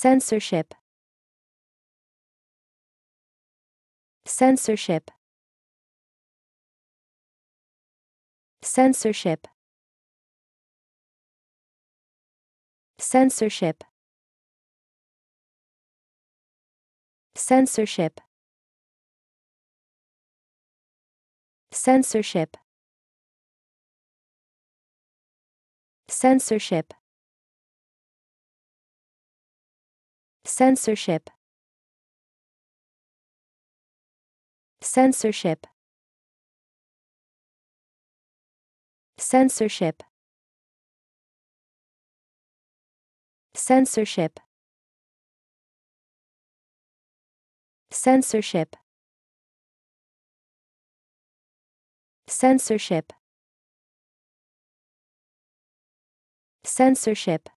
censorship censorship censorship censorship censorship censorship censorship censorship censorship censorship censorship censorship censorship censorship